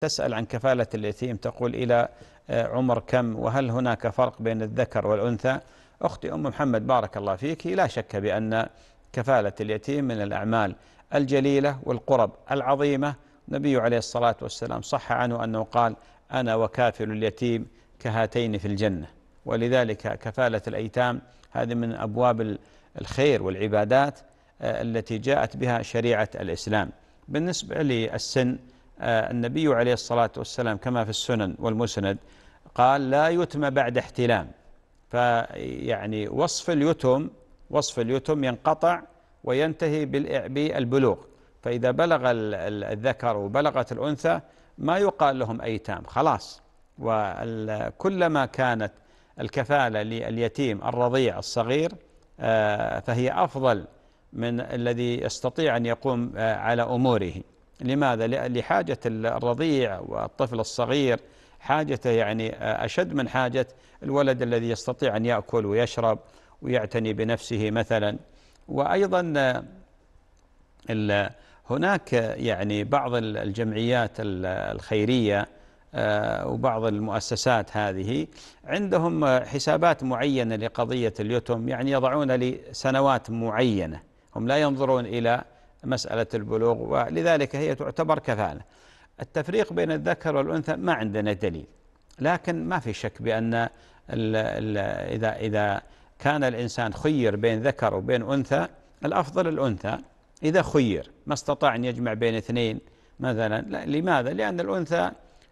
تسأل عن كفالة اليتيم تقول إلى آه، عمر كم وهل هناك فرق بين الذكر والأنثى أختي أم محمد بارك الله فيك لا شك بأن كفالة اليتيم من الأعمال الجليلة والقرب العظيمة النبي عليه الصلاة والسلام صح عنه أنه قال أنا وكافل اليتيم كهاتين في الجنة ولذلك كفالة الأيتام هذه من أبواب الخير والعبادات آه، التي جاءت بها شريعة الإسلام بالنسبة للسن آه، النبي عليه الصلاة والسلام كما في السنن والمسند قال لا يتم بعد احتلام فيعني وصف اليتم وصف اليتم ينقطع وينتهي بالبلوغ فإذا بلغ الذكر وبلغت الأنثى ما يقال لهم أيتام خلاص وكلما كانت الكفالة لليتيم الرضيع الصغير آه، فهي أفضل من الذي يستطيع أن يقوم آه، على أموره لماذا؟ لحاجة الرضيع والطفل الصغير حاجته يعني آه، أشد من حاجة الولد الذي يستطيع أن يأكل ويشرب ويعتني بنفسه مثلا وأيضا آه، هناك يعني بعض الجمعيات الخيرية آه، وبعض المؤسسات هذه عندهم حسابات معينة لقضية اليتم يعني يضعون لسنوات معينة هم لا ينظرون إلى مسألة البلوغ ولذلك هي تعتبر كفالة التفريق بين الذكر والأنثى ما عندنا دليل لكن ما في شك بأن الـ الـ إذا إذا كان الإنسان خير بين ذكر وبين أنثى الأفضل الأنثى إذا خير ما استطاع أن يجمع بين اثنين مثلا لا لماذا؟ لأن الأنثى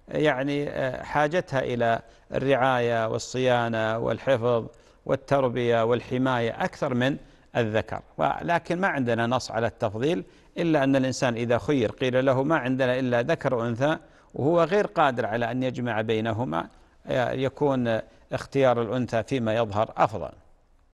يعني آه، حاجتها إلى الرعاية والصيانة والحفظ والتربية والحماية أكثر من الذكر ولكن ما عندنا نص على التفضيل إلا أن الإنسان إذا خير قيل له ما عندنا إلا ذكر وأنثى وهو غير قادر على أن يجمع بينهما يكون اختيار الأنثى فيما يظهر أفضل